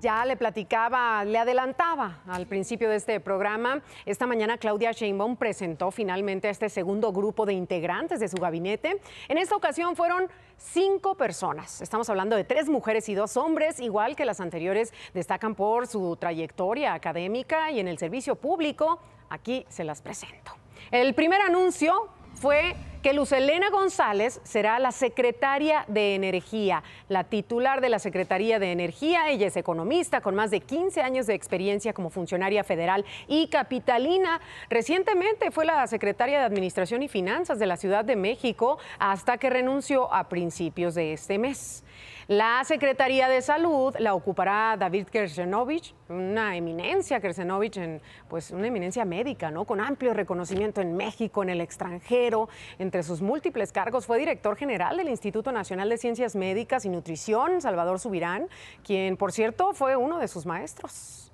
Ya le platicaba, le adelantaba al principio de este programa. Esta mañana Claudia Sheinbaum presentó finalmente a este segundo grupo de integrantes de su gabinete. En esta ocasión fueron cinco personas. Estamos hablando de tres mujeres y dos hombres, igual que las anteriores destacan por su trayectoria académica y en el servicio público. Aquí se las presento. El primer anuncio fue que Elena González será la secretaria de Energía, la titular de la Secretaría de Energía. Ella es economista con más de 15 años de experiencia como funcionaria federal y capitalina. Recientemente fue la secretaria de Administración y Finanzas de la Ciudad de México hasta que renunció a principios de este mes. La Secretaría de Salud la ocupará David Kersenovich, una eminencia Kersenovich, en, pues una eminencia médica, ¿no? Con amplio reconocimiento en México, en el extranjero. Entre sus múltiples cargos fue director general del Instituto Nacional de Ciencias Médicas y Nutrición, Salvador Subirán, quien, por cierto, fue uno de sus maestros.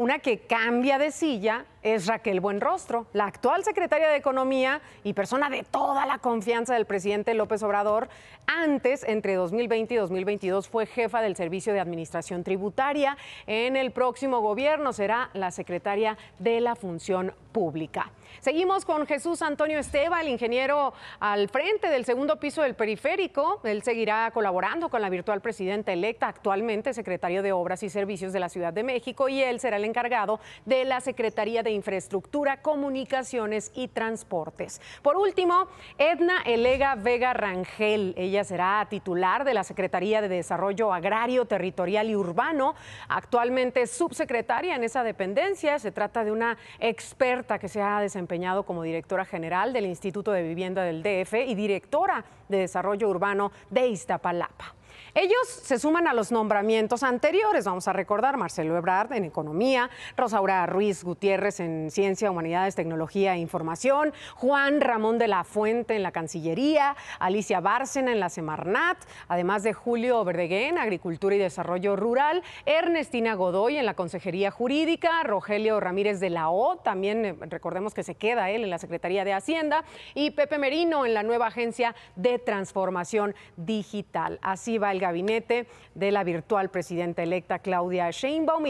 Una que cambia de silla es Raquel Buenrostro, la actual secretaria de Economía y persona de toda la confianza del presidente López Obrador. Antes, entre 2020 y 2022, fue jefa del Servicio de Administración Tributaria. En el próximo gobierno será la secretaria de la Función pública. Seguimos con Jesús Antonio Esteba, el ingeniero al frente del segundo piso del periférico. Él seguirá colaborando con la virtual presidenta electa, actualmente secretario de Obras y Servicios de la Ciudad de México, y él será el encargado de la Secretaría de Infraestructura, Comunicaciones y Transportes. Por último, Edna Elega Vega Rangel. Ella será titular de la Secretaría de Desarrollo Agrario, Territorial y Urbano, actualmente subsecretaria en esa dependencia. Se trata de una experta que se ha desempeñado como directora general del Instituto de Vivienda del DF y directora de Desarrollo Urbano de Iztapalapa. Ellos se suman a los nombramientos anteriores, vamos a recordar, Marcelo Ebrard en Economía, Rosaura Ruiz Gutiérrez en Ciencia, Humanidades, Tecnología e Información, Juan Ramón de la Fuente en la Cancillería, Alicia Bárcena en la Semarnat, además de Julio Verdeguén, en Agricultura y Desarrollo Rural, Ernestina Godoy en la Consejería Jurídica, Rogelio Ramírez de la O, también eh, recordemos que se queda él en la Secretaría de Hacienda, y Pepe Merino en la nueva Agencia de Transformación Digital. Así va el gabinete de la virtual presidenta electa Claudia Sheinbaum